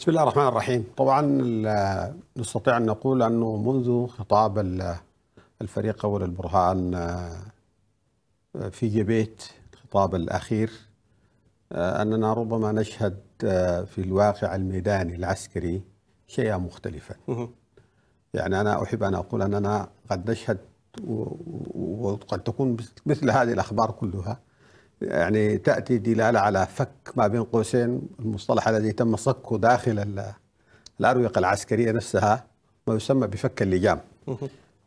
بسم الله الرحمن الرحيم طبعا نستطيع أن نقول أنه منذ خطاب الفريق أول البرهان آه، في جبيت الخطاب الأخير آه، أننا ربما نشهد آه، في الواقع الميداني العسكري شيئا مختلفا يعني أنا أحب أن أقول أننا قد نشهد وقد تكون مثل هذه الأخبار كلها يعني تأتي دلالة على فك ما بين قوسين المصطلح الذي تم صكه داخل الأروقة العسكرية نفسها ما يسمى بفك اللجام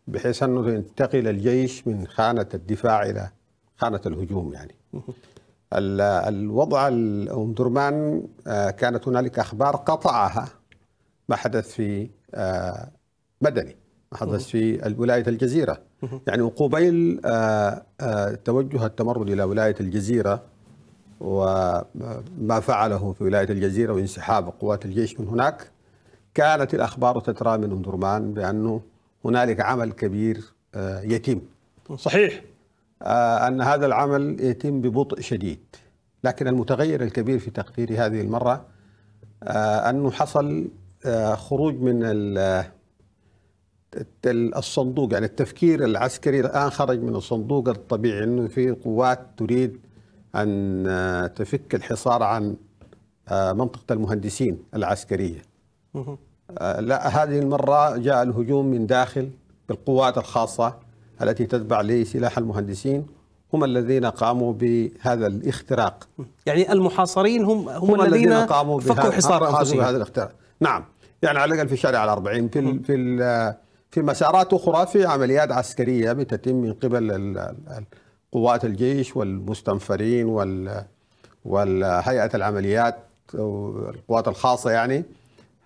بحيث أنه ينتقل الجيش من خانة الدفاع إلى خانة الهجوم يعني الوضع أم درمان آه، كانت هنالك أخبار قطعها ما حدث في مدني آه، حدث في ولايه الجزيره يعني قبيل آه، آه، توجه التمرد الى ولايه الجزيره وما آه، فعله في ولايه الجزيره وانسحاب قوات الجيش من هناك كانت الاخبار تترى من درمان بانه هنالك عمل كبير يتم صحيح ان هذا العمل يتم ببطء شديد لكن المتغير الكبير في تقديري هذه المره انه حصل خروج من الصندوق يعني التفكير العسكري الان خرج من الصندوق الطبيعي انه في قوات تريد ان آه، تفك الحصار عن آه، منطقه المهندسين العسكريه. آه، لا هذه المره جاء الهجوم من داخل بالقوات الخاصه التي تتبع لسلاح المهندسين هم الذين قاموا بهذا الاختراق. يعني المحاصرين هم هم, هم الذين, الذين قاموا فكوا حصار انفسهم. بهذا الاختراق. نعم يعني على الاقل في شارع ال 40 في في في مسارات أخرى في عمليات عسكرية بتتم من قبل قوات الجيش والمستنفرين وال والهيئة العمليات القوات الخاصة يعني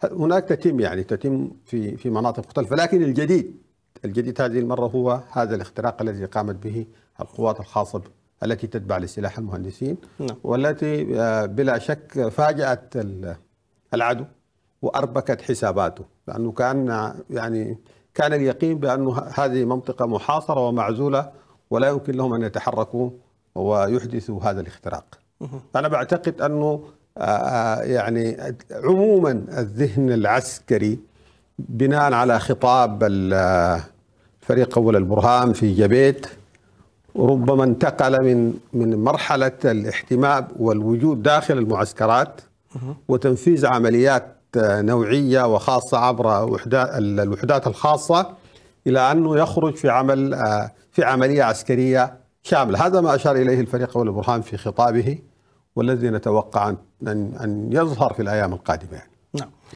هناك تتم يعني تتم في في مناطق مختلفة لكن الجديد الجديد هذه المرة هو هذا الاختراق الذي قامت به القوات الخاصة التي تتبع لسلاح المهندسين نعم. والتي آه، بلا شك فاجأت العدو وأربكت حساباته لأنه كان يعني كان اليقين بأن هذه منطقة محاصرة ومعزولة ولا يمكن لهم أن يتحركوا ويحدثوا هذا الاختراق أنا بعتقد أنه آه، آه، يعني عموما الذهن العسكري بناء على خطاب الفريق آه، أول البرهان في جبيت ربما انتقل من من مرحلة الاحتماء والوجود داخل المعسكرات وتنفيذ عمليات نوعية وخاصة عبر الوحدات الخاصة إلى أنه يخرج في عمل آه، في عملية عسكرية شاملة هذا ما أشار إليه الفريق أول البرهان في خطابه والذي نتوقع أن يظهر في الأيام القادمة يعني.